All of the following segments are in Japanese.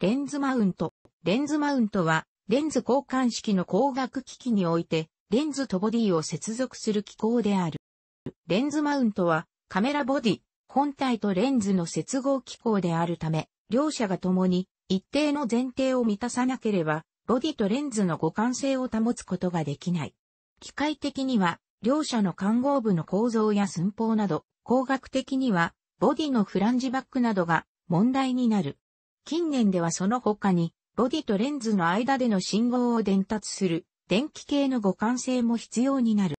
レンズマウント。レンズマウントは、レンズ交換式の光学機器において、レンズとボディを接続する機構である。レンズマウントは、カメラボディ、本体とレンズの接合機構であるため、両者が共に一定の前提を満たさなければ、ボディとレンズの互換性を保つことができない。機械的には、両者の看合部の構造や寸法など、工学的には、ボディのフランジバックなどが問題になる。近年ではその他に、ボディとレンズの間での信号を伝達する、電気系の互換性も必要になる。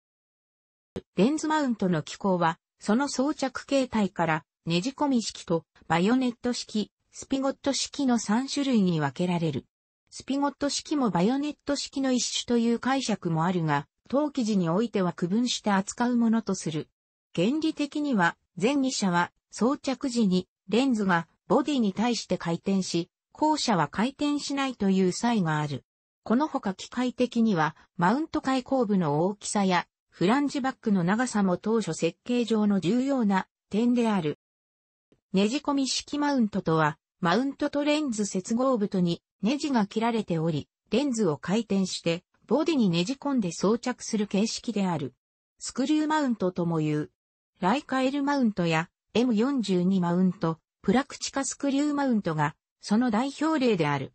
レンズマウントの機構は、その装着形態から、ねじ込み式と、バイオネット式、スピゴット式の3種類に分けられる。スピゴット式もバイオネット式の一種という解釈もあるが、当記事においては区分して扱うものとする。原理的には、前2社は装着時にレンズがボディに対して回転し、後者は回転しないという差異がある。このほか機械的には、マウント開口部の大きさや、フランジバックの長さも当初設計上の重要な点である。ねじ込み式マウントとは、マウントとレンズ接合部とにネジが切られており、レンズを回転して、ボディにねじ込んで装着する形式である。スクリューマウントとも言う。ライカ L マウントや M42 マウント、プラクチカスクリューマウントが、その代表例である。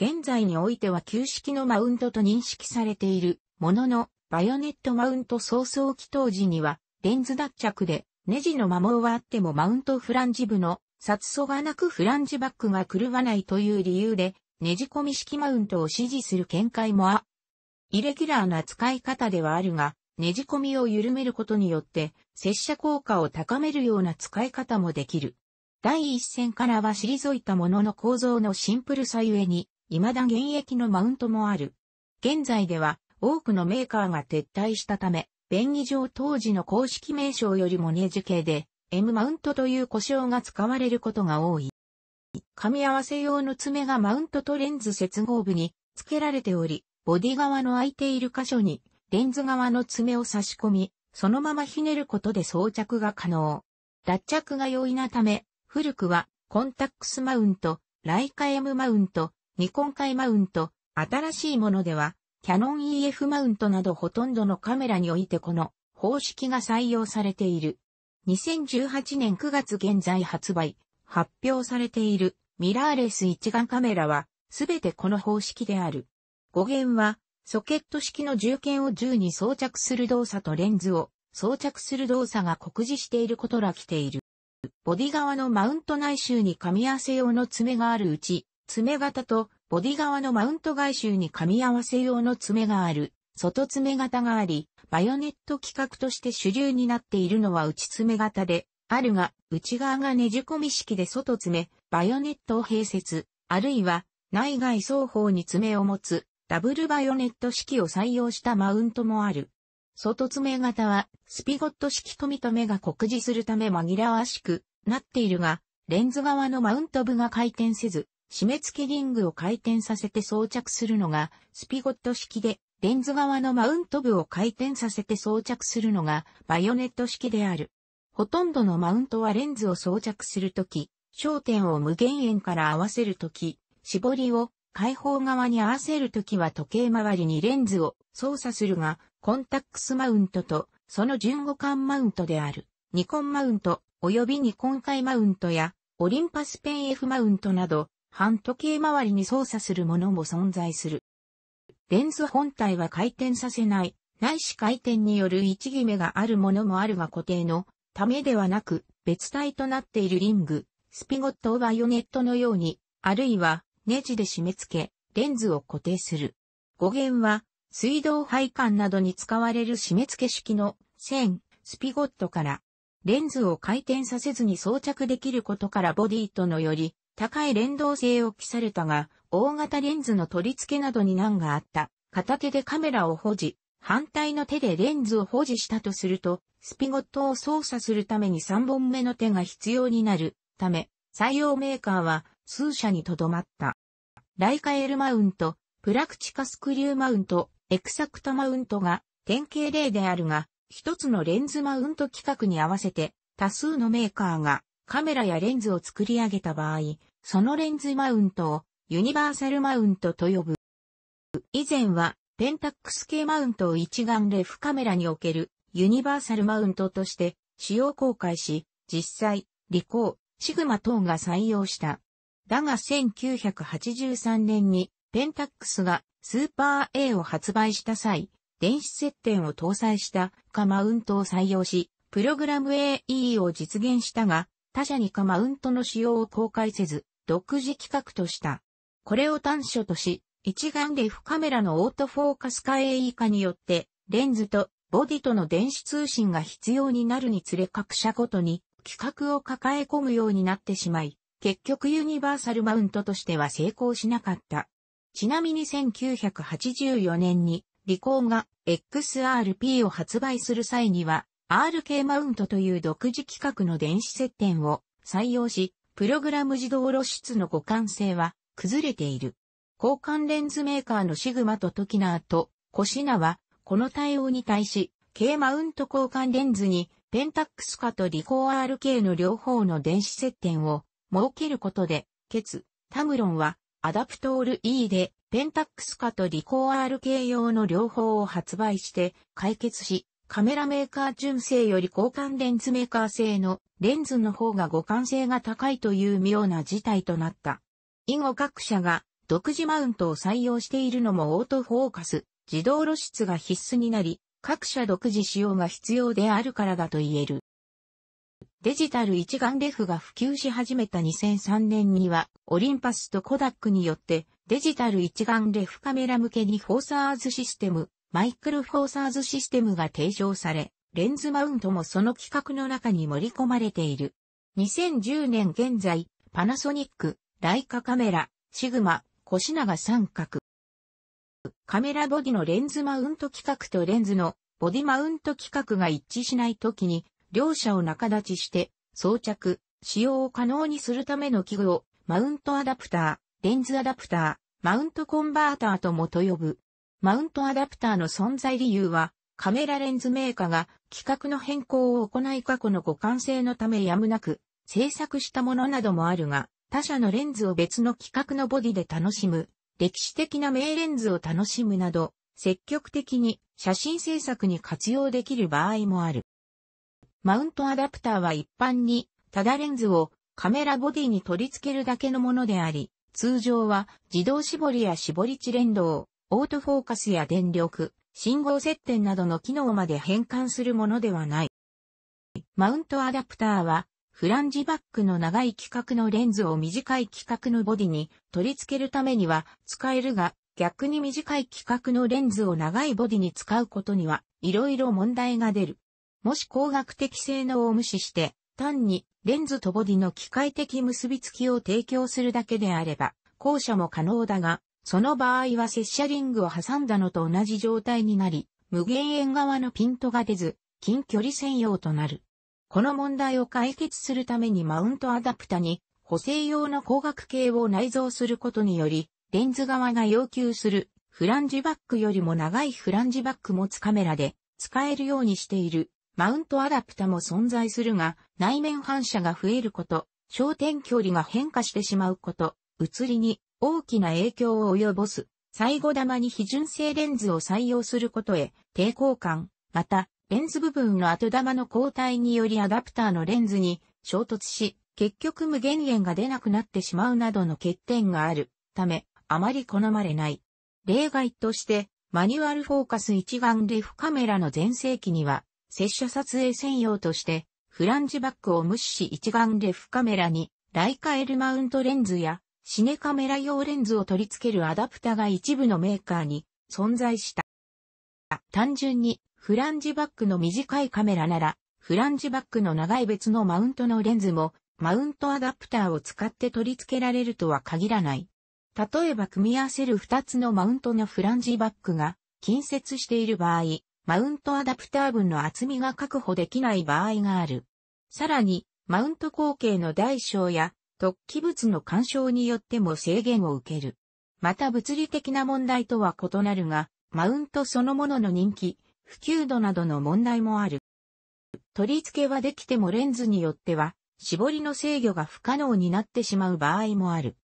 現在においては旧式のマウントと認識されているものの、バイオネットマウント早々期当時には、レンズ脱着で、ネジの摩耗はあってもマウントフランジ部の殺素がなくフランジバックが狂わないという理由で、ねじ込み式マウントを支持する見解もあ、イレギュラーな使い方ではあるが、ねじ込みを緩めることによって、接写効果を高めるような使い方もできる。第一線からは退いたものの構造のシンプルさゆえに、未だ現役のマウントもある。現在では、多くのメーカーが撤退したため、便宜上当時の公式名称よりもネジ系で、M マウントという故障が使われることが多い。噛み合わせ用の爪がマウントとレンズ接合部に付けられており、ボディ側の空いている箇所にレンズ側の爪を差し込み、そのままひねることで装着が可能。脱着が容易なため、古くは、コンタックスマウント、ライカ M マウント、ニコンカイマウント、新しいものでは、キャノン EF マウントなどほとんどのカメラにおいてこの方式が採用されている。2018年9月現在発売、発表されているミラーレス一眼カメラは、すべてこの方式である。語源は、ソケット式の銃剣を銃に装着する動作とレンズを装着する動作が酷似していることら来ている。ボディ側のマウント内周に噛み合わせ用の爪があるうち、爪型とボディ側のマウント外周に噛み合わせ用の爪がある、外爪型があり、バヨネット規格として主流になっているのは内爪型で、あるが、内側がねじ込み式で外爪、バヨネットを併設、あるいは、内外双方に爪を持つ、ダブルバヨネット式を採用したマウントもある。外爪型は、スピゴット式と認めが酷似するため紛らわしくなっているが、レンズ側のマウント部が回転せず、締め付けリングを回転させて装着するのが、スピゴット式で、レンズ側のマウント部を回転させて装着するのが、バヨネット式である。ほとんどのマウントはレンズを装着するとき、焦点を無限円から合わせるとき、絞りを開放側に合わせるときは時計回りにレンズを操作するが、コンタックスマウントと、その順互換マウントである、ニコンマウント、及びニコン回マウントや、オリンパスペン F マウントなど、半時計回りに操作するものも存在する。レンズ本体は回転させない、ないし回転による位置決めがあるものもあるが固定のためではなく、別体となっているリング、スピゴットをバイオネットのように、あるいはネジで締め付け、レンズを固定する。語源は、水道配管などに使われる締め付け式の線、スピゴットから、レンズを回転させずに装着できることからボディとのより高い連動性を期されたが、大型レンズの取り付けなどに難があった。片手でカメラを保持、反対の手でレンズを保持したとすると、スピゴットを操作するために3本目の手が必要になるため、採用メーカーは数社にとどまった。ライカエルマウント、プラクチカスクリューマウント、エクサクトマウントが典型例であるが、一つのレンズマウント規格に合わせて多数のメーカーがカメラやレンズを作り上げた場合、そのレンズマウントをユニバーサルマウントと呼ぶ。以前はペンタックス系マウントを一眼レフカメラにおけるユニバーサルマウントとして使用公開し、実際、リコー、シグマ等が採用した。だが1983年にペンタックスがスーパー A を発売した際、電子接点を搭載したカマウントを採用し、プログラム AE を実現したが、他社にカマウントの使用を公開せず、独自企画とした。これを短所とし、一眼レフカメラのオートフォーカス化 AE 化によって、レンズとボディとの電子通信が必要になるにつれ各社ごとに企画を抱え込むようになってしまい、結局ユニバーサルマウントとしては成功しなかった。ちなみに1984年に、リコーが XRP を発売する際には、RK マウントという独自規格の電子接点を採用し、プログラム自動露出の互換性は崩れている。交換レンズメーカーのシグマとトキナーとコシナは、この対応に対し、K マウント交換レンズに、ペンタックス化とリコー RK の両方の電子接点を設けることで、ケツ、タムロンはアダプトール E で、ペンタックス化とリコー r 系用の両方を発売して解決し、カメラメーカー純正より交換レンズメーカー製のレンズの方が互換性が高いという妙な事態となった。以後各社が独自マウントを採用しているのもオートフォーカス、自動露出が必須になり、各社独自使用が必要であるからだと言える。デジタル一眼レフが普及し始めた2003年には、オリンパスとコダックによって、デジタル一眼レフカメラ向けにフォーサーズシステム、マイクロフォーサーズシステムが提唱され、レンズマウントもその規格の中に盛り込まれている。2010年現在、パナソニック、ライカカメラ、シグマ、コシナガ三角。カメラボディのレンズマウント規格とレンズのボディマウント規格が一致しないときに両者を仲立ちして、装着、使用を可能にするための器具を、マウントアダプター、レンズアダプター、マウントコンバーターともと呼ぶ。マウントアダプターの存在理由は、カメラレンズメーカーが規格の変更を行い過去の互換性のためやむなく制作したものなどもあるが、他社のレンズを別の規格のボディで楽しむ、歴史的な名レンズを楽しむなど、積極的に写真制作に活用できる場合もある。マウントアダプターは一般に、ただレンズをカメラボディに取り付けるだけのものであり、通常は自動絞りや絞り値連動、オートフォーカスや電力、信号接点などの機能まで変換するものではない。マウントアダプターは、フランジバックの長い規格のレンズを短い規格のボディに取り付けるためには使えるが、逆に短い規格のレンズを長いボディに使うことには、いろいろ問題が出る。もし光学的性能を無視して、単にレンズとボディの機械的結びつきを提供するだけであれば、後者も可能だが、その場合は接写リングを挟んだのと同じ状態になり、無限遠側のピントが出ず、近距離専用となる。この問題を解決するためにマウントアダプタに補正用の光学系を内蔵することにより、レンズ側が要求するフランジバックよりも長いフランジバック持つカメラで使えるようにしている。マウントアダプタも存在するが、内面反射が増えること、焦点距離が変化してしまうこと、写りに大きな影響を及ぼす。最後玉に非純正レンズを採用することへ抵抗感、また、レンズ部分の後玉の交代によりアダプターのレンズに衝突し、結局無限円が出なくなってしまうなどの欠点があるため、あまり好まれない。例外として、マニュアルフォーカス一眼レフカメラの全盛期には、拙者撮影専用として、フランジバックを無視し一眼レフカメラに、ライカ L マウントレンズや、シネカメラ用レンズを取り付けるアダプタが一部のメーカーに存在した。単純に、フランジバックの短いカメラなら、フランジバックの長い別のマウントのレンズも、マウントアダプターを使って取り付けられるとは限らない。例えば組み合わせる2つのマウントのフランジバックが近接している場合、マウントアダプター分の厚みが確保できない場合がある。さらに、マウント口径の大小や突起物の干渉によっても制限を受ける。また物理的な問題とは異なるが、マウントそのものの人気、普及度などの問題もある。取り付けはできてもレンズによっては、絞りの制御が不可能になってしまう場合もある。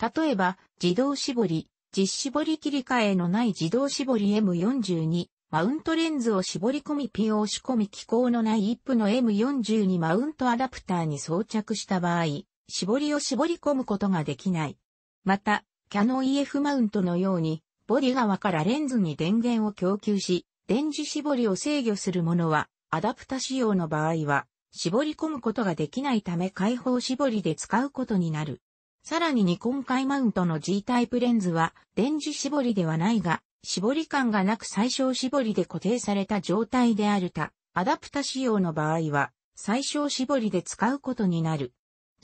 例えば、自動絞り、実絞り切り替えのない自動絞り M42 マウントレンズを絞り込みピを押し込み機構のない一部の M42 マウントアダプターに装着した場合、絞りを絞り込むことができない。また、キャノン EF マウントのように、ボディ側からレンズに電源を供給し、電磁絞りを制御するものは、アダプタ仕様の場合は、絞り込むことができないため開放絞りで使うことになる。さらにニコン回マウントの G タイプレンズは電磁絞りではないが、絞り感がなく最小絞りで固定された状態であるた、アダプタ仕様の場合は、最小絞りで使うことになる。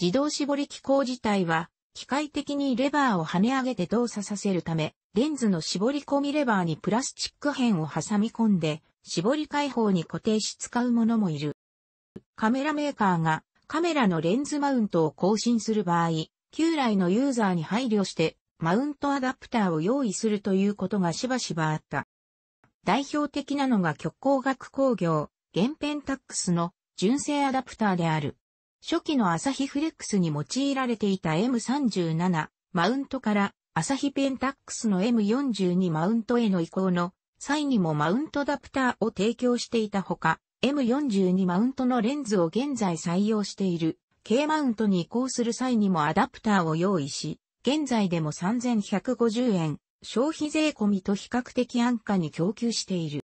自動絞り機構自体は、機械的にレバーを跳ね上げて動作させるため、レンズの絞り込みレバーにプラスチック片を挟み込んで、絞り解放に固定し使うものもいる。カメラメーカーがカメラのレンズマウントを更新する場合、旧来のユーザーに配慮してマウントアダプターを用意するということがしばしばあった。代表的なのが極光学工業、原編タックスの純正アダプターである。初期のアサヒフレックスに用いられていた M37 マウントからアサヒペンタックスの M42 マウントへの移行の際にもマウントアダプターを提供していたほか、M42 マウントのレンズを現在採用している K マウントに移行する際にもアダプターを用意し、現在でも3150円、消費税込みと比較的安価に供給している。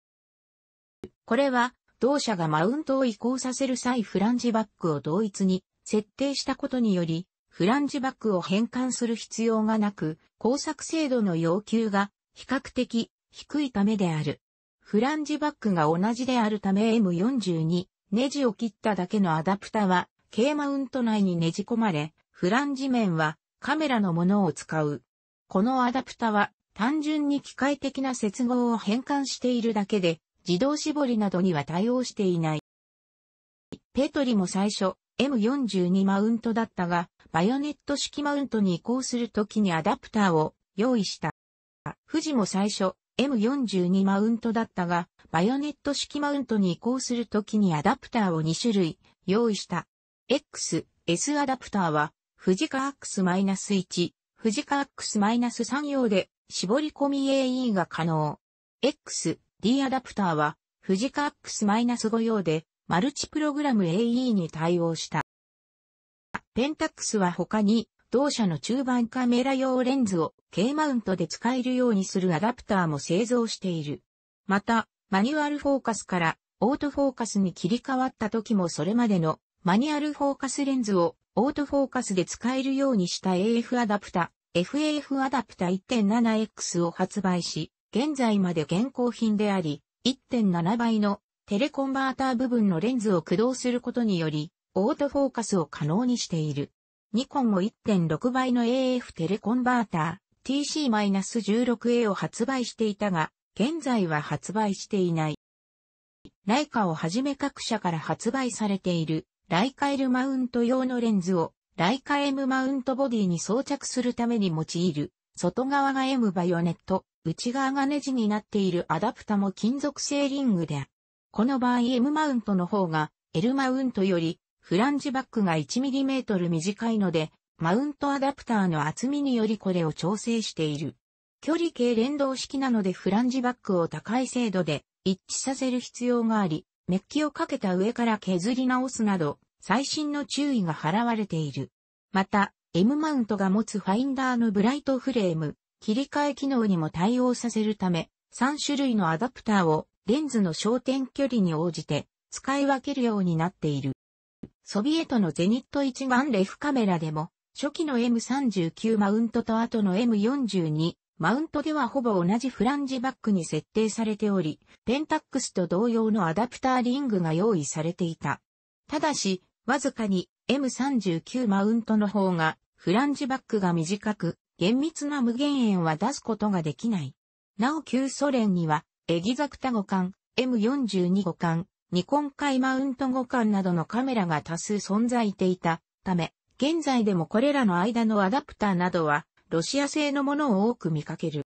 これは、同社がマウントを移行させる際フランジバックを同一に設定したことにより、フランジバックを変換する必要がなく、工作制度の要求が比較的低いためである。フランジバックが同じであるため M42 ネジを切っただけのアダプタは、K マウント内にねじ込まれ、フランジ面はカメラのものを使う。このアダプタは単純に機械的な接合を変換しているだけで、自動絞りなどには対応していない。ペトリも最初、M42 マウントだったが、バヨネット式マウントに移行するときにアダプターを用意した。富士も最初、M42 マウントだったが、バヨネット式マウントに移行するときにアダプターを2種類用意した。X、S アダプターは富士カアックス -1、富士カアックス -3 用で、絞り込み AE が可能。X、D アダプターは、富士カアックス -5 用で、マルチプログラム AE に対応した。ペンタックスは他に、同社の中盤カメラ用レンズを K マウントで使えるようにするアダプターも製造している。また、マニュアルフォーカスからオートフォーカスに切り替わった時もそれまでのマニュアルフォーカスレンズをオートフォーカスで使えるようにした AF アダプタ、FAF アダプタ 1.7X を発売し、現在まで現行品であり、1.7倍のテレコンバーター部分のレンズを駆動することにより、オートフォーカスを可能にしている。ニコンも1.6倍の AF テレコンバーター TC-16A を発売していたが、現在は発売していない。ライカをはじめ各社から発売されているライカ L マウント用のレンズをライカ M マウントボディに装着するために用いる、外側が M バイオネット、内側がネジになっているアダプタも金属製リングである。この場合 M マウントの方が L マウントよりフランジバックが 1mm 短いので、マウントアダプターの厚みによりこれを調整している。距離計連動式なのでフランジバックを高い精度で一致させる必要があり、メッキをかけた上から削り直すなど、最新の注意が払われている。また、M マウントが持つファインダーのブライトフレーム、切り替え機能にも対応させるため、3種類のアダプターをレンズの焦点距離に応じて使い分けるようになっている。ソビエトのゼニット一眼レフカメラでも、初期の M39 マウントと後の M42 マウントではほぼ同じフランジバックに設定されており、ペンタックスと同様のアダプターリングが用意されていた。ただし、わずかに M39 マウントの方がフランジバックが短く、厳密な無限円は出すことができない。なお旧ソ連には、エギザクタ互換、M42 互換、ニコンイマウント互換などのカメラが多数存在していたため、現在でもこれらの間のアダプターなどはロシア製のものを多く見かける。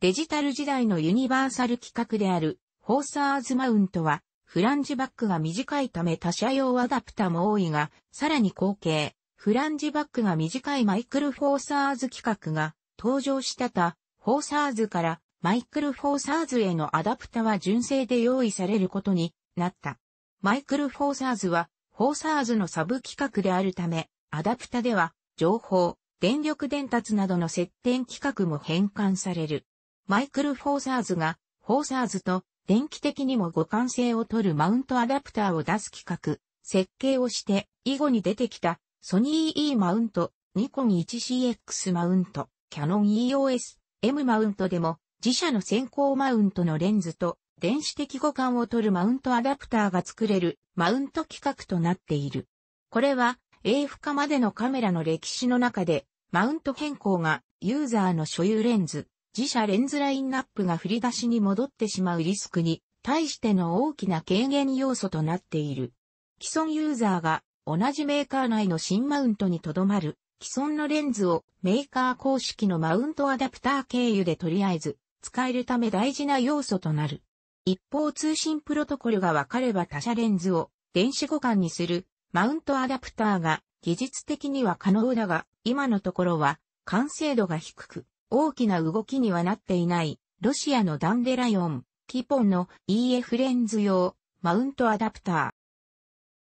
デジタル時代のユニバーサル規格である、フォーサーズマウントは、フランジバックが短いため他社用アダプタも多いが、さらに後継、フランジバックが短いマイクルフォーサーズ規格が登場したた、フォーサーズからマイクルフォーサーズへのアダプタは純正で用意されることになった。マイクルフォーサーズは、フォーサーズのサブ規格であるため、アダプタでは、情報、電力伝達などの接点規格も変換される。マイクロフォーサーズが、フォーサーズと電気的にも互換性を取るマウントアダプターを出す規格、設計をして、以後に出てきたソニー E マウント、ニコン 1CX マウント、キャノン EOS、M マウントでも、自社の先行マウントのレンズと電子的互換を取るマウントアダプターが作れるマウント規格となっている。これは A 負荷までのカメラの歴史の中でマウント変更がユーザーの所有レンズ、自社レンズラインナップが振り出しに戻ってしまうリスクに対しての大きな軽減要素となっている。既存ユーザーが同じメーカー内の新マウントにとどまる既存のレンズをメーカー公式のマウントアダプター経由でとりあえず使えるため大事な要素となる。一方通信プロトコルが分かれば他社レンズを電子互換にするマウントアダプターが技術的には可能だが、今のところは完成度が低く、大きな動きにはなっていない、ロシアのダンデライオン、キポンの EF レンズ用、マウントアダプタ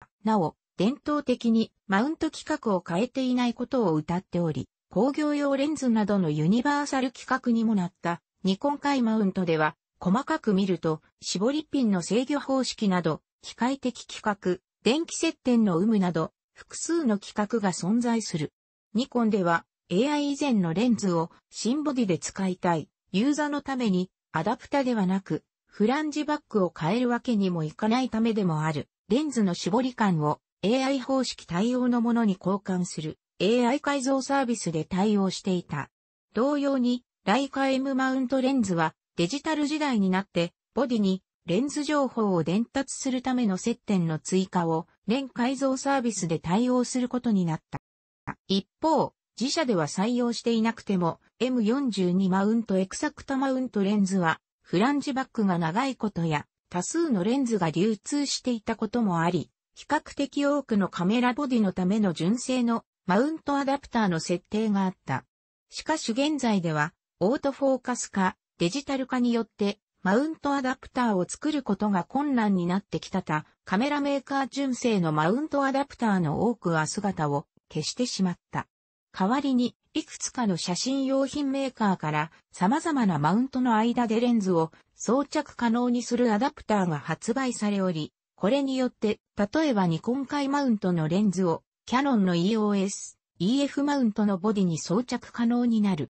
ー。なお、伝統的にマウント規格を変えていないことを謳っており、工業用レンズなどのユニバーサル規格にもなったニコン回マウントでは、細かく見ると、絞りピンの制御方式など、機械的規格、電気接点の有無など、複数の規格が存在する。ニコンでは AI 以前のレンズを新ボディで使いたいユーザーのためにアダプタではなくフランジバックを変えるわけにもいかないためでもあるレンズの絞り感を AI 方式対応のものに交換する AI 改造サービスで対応していた。同様にライカ M マウントレンズはデジタル時代になってボディにレンズ情報を伝達するための接点の追加を、連改造サービスで対応することになった。一方、自社では採用していなくても、M42 マウントエクサクタマウントレンズは、フランジバックが長いことや、多数のレンズが流通していたこともあり、比較的多くのカメラボディのための純正のマウントアダプターの設定があった。しかし現在では、オートフォーカス化、デジタル化によってマウントアダプターを作ることが困難になってきたた、カメラメーカー純正のマウントアダプターの多くは姿を消してしまった。代わりに、いくつかの写真用品メーカーから様々なマウントの間でレンズを装着可能にするアダプターが発売されおり、これによって、例えばニコン回マウントのレンズをキャノンの EOS、EF マウントのボディに装着可能になる。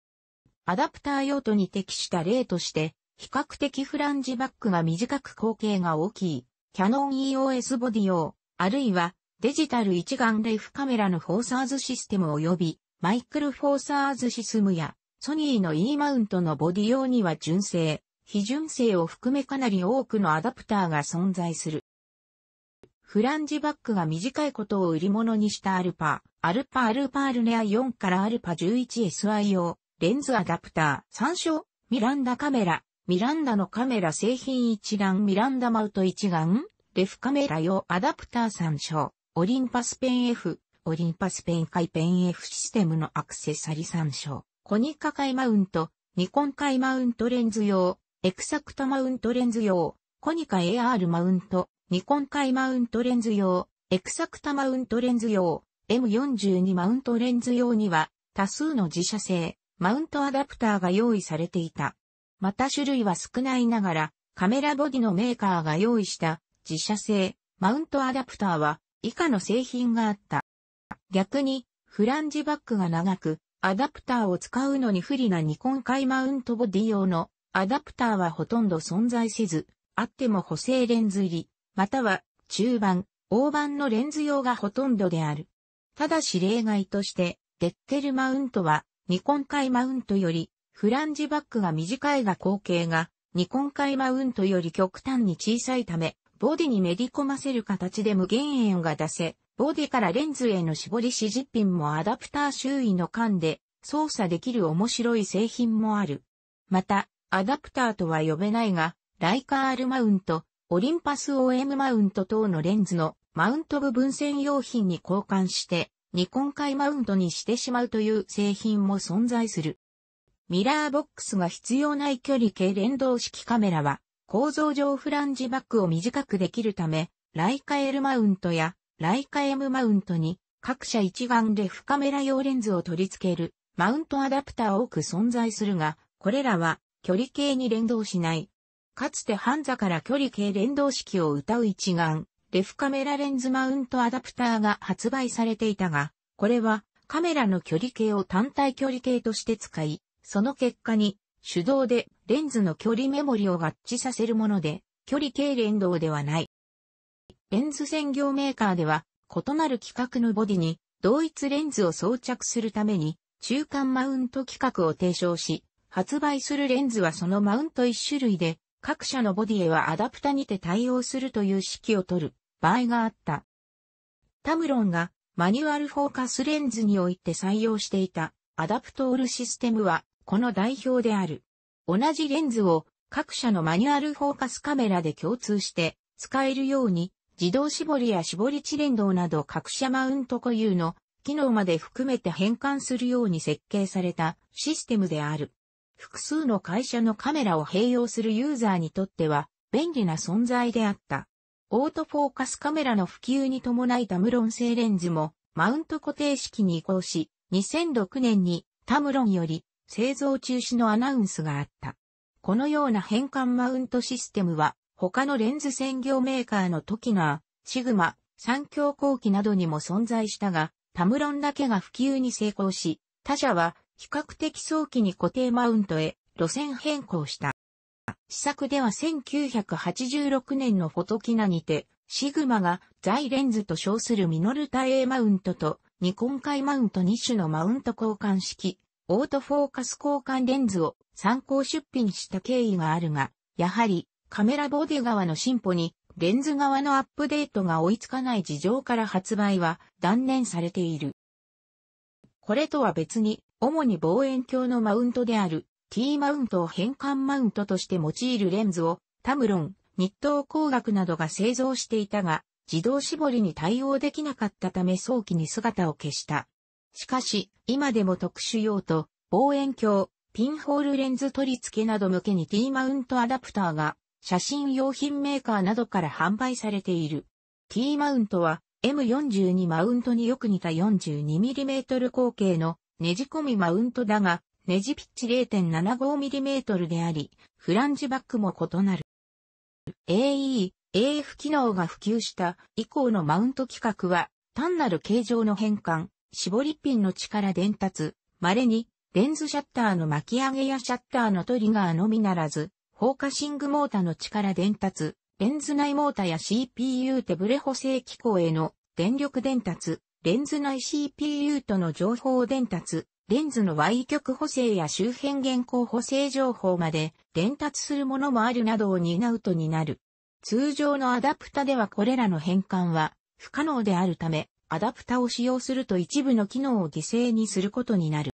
アダプター用途に適した例として、比較的フランジバックが短く口径が大きい、キャノン EOS ボディ用、あるいはデジタル一眼レフカメラのフォーサーズシステム及びマイクロフォーサーズシスムやソニーの E マウントのボディ用には純正、非純正を含めかなり多くのアダプターが存在する。フランジバックが短いことを売り物にしたアルパ、アルパアルパアルネア4からアルパ 11SI 用、レンズアダプター、参照、ミランダカメラ、ミランダのカメラ製品一覧ミランダマウト一眼レフカメラ用アダプター参照オリンパスペン F オリンパスペン回ペン F システムのアクセサリ参照コニカ回マウントニコン回マウントレンズ用エクサクトマウントレンズ用コニカ AR マウントニコン回マウントレンズ用エクサクタマウントレンズ用 M42 マウントレンズ用には多数の自社製マウントアダプターが用意されていた。また種類は少ないながら、カメラボディのメーカーが用意した自社製マウントアダプターは以下の製品があった。逆にフランジバックが長くアダプターを使うのに不利なニコンイマウントボディ用のアダプターはほとんど存在せず、あっても補正レンズ入り、または中盤、大盤のレンズ用がほとんどである。ただし例外として、デッケルマウントはニコンイマウントよりフランジバックが短いが後景が、ニコンカイマウントより極端に小さいため、ボディにめり込ませる形で無限円が出せ、ボディからレンズへの絞り指示ピンもアダプター周囲の間で操作できる面白い製品もある。また、アダプターとは呼べないが、ライカールマウント、オリンパス OM マウント等のレンズのマウント部分専用品に交換して、ニコンカイマウントにしてしまうという製品も存在する。ミラーボックスが必要ない距離計連動式カメラは、構造上フランジバックを短くできるため、ライカ L マウントやライカ M マウントに各社一眼レフカメラ用レンズを取り付けるマウントアダプター多く存在するが、これらは距離計に連動しない。かつてハンザから距離計連動式を歌う一眼、レフカメラレンズマウントアダプターが発売されていたが、これはカメラの距離計を単体距離計として使い、その結果に、手動でレンズの距離メモリを合致させるもので、距離計連動ではない。レンズ専業メーカーでは、異なる規格のボディに同一レンズを装着するために、中間マウント規格を提唱し、発売するレンズはそのマウント1種類で、各社のボディへはアダプタにて対応するという指揮を取る場合があった。タムロンがマニュアルフォーカスレンズにおいて採用していたアダプトールシステムはこの代表である。同じレンズを各社のマニュアルフォーカスカメラで共通して使えるように自動絞りや絞り値連動など各社マウント固有の機能まで含めて変換するように設計されたシステムである。複数の会社のカメラを併用するユーザーにとっては便利な存在であった。オートフォーカスカメラの普及に伴いタムロン製レンズもマウント固定式に移行し、2006年にタムロンより製造中止のアナウンスがあった。このような変換マウントシステムは、他のレンズ専業メーカーのトキナー、シグマ、三強後期などにも存在したが、タムロンだけが普及に成功し、他社は比較的早期に固定マウントへ路線変更した。試作では1986年のフォトキナにて、シグマが在レンズと称するミノルタ A マウントとニコン回マウント2種のマウント交換式、オートフォーカス交換レンズを参考出品した経緯があるが、やはりカメラボディ側の進歩にレンズ側のアップデートが追いつかない事情から発売は断念されている。これとは別に、主に望遠鏡のマウントである T マウントを変換マウントとして用いるレンズをタムロン、日東工学などが製造していたが、自動絞りに対応できなかったため早期に姿を消した。しかし、今でも特殊用途、望遠鏡、ピンホールレンズ取り付けなど向けに T マウントアダプターが、写真用品メーカーなどから販売されている。T マウントは、M42 マウントによく似た 42mm 口径のねじ込みマウントだが、ネジピッチ 0.75mm であり、フランジバックも異なる。AE、AF 機能が普及した以降のマウント規格は、単なる形状の変換、絞りピンの力伝達、稀に、レンズシャッターの巻き上げやシャッターのトリガーのみならず、フォーカシングモータの力伝達、レンズ内モータや CPU 手ブレ補正機構への電力伝達、レンズ内 CPU との情報伝達、レンズの Y 極補正や周辺原稿補正情報まで伝達するものもあるなどを担うとになる。通常のアダプタではこれらの変換は不可能であるため、アダプタを使用すると一部の機能を犠牲にすることになる。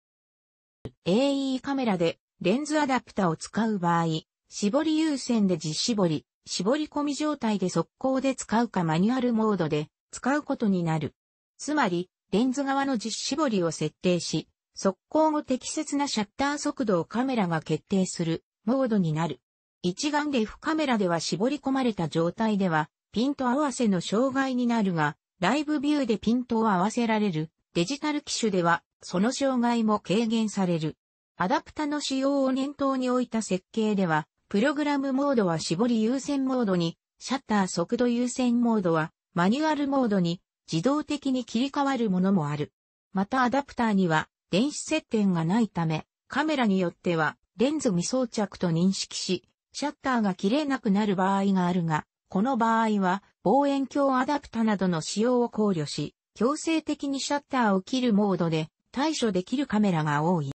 AE カメラでレンズアダプタを使う場合、絞り優先で実絞り、絞り込み状態で速攻で使うかマニュアルモードで使うことになる。つまり、レンズ側の実絞りを設定し、速攻後適切なシャッター速度をカメラが決定するモードになる。一眼レフカメラでは絞り込まれた状態では、ピント合わせの障害になるが、ライブビューでピントを合わせられるデジタル機種では、その障害も軽減される。アダプタの使用を念頭に置いた設計では、プログラムモードは絞り優先モードに、シャッター速度優先モードはマニュアルモードに自動的に切り替わるものもある。またアダプターには電子接点がないため、カメラによってはレンズ未装着と認識し、シャッターが切れなくなる場合があるが、この場合は望遠鏡アダプタなどの使用を考慮し、強制的にシャッターを切るモードで対処できるカメラが多い。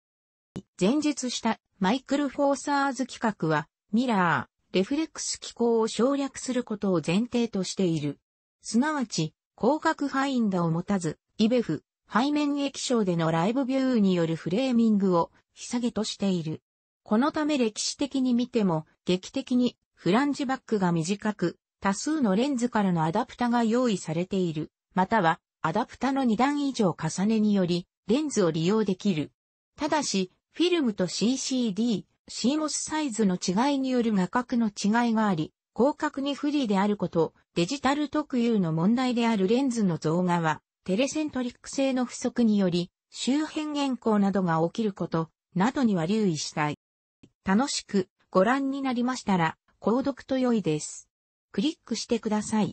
前述したマイクロフォーサーズ規格は、ミラー、レフレックス機構を省略することを前提としている。すなわち、広角ファインダを持たず、イベフ、背面液晶でのライブビューによるフレーミングを、ひさげとしている。このため歴史的に見ても、劇的にフランジバックが短く、多数のレンズからのアダプタが用意されている、または、アダプタの2段以上重ねにより、レンズを利用できる。ただし、フィルムと CCD、CMOS サイズの違いによる画角の違いがあり、広角に不利であること、デジタル特有の問題であるレンズの増画は、テレセントリック性の不足により、周辺変更などが起きること、などには留意したい。楽しくご覧になりましたら、購読と良いです。クリックしてください。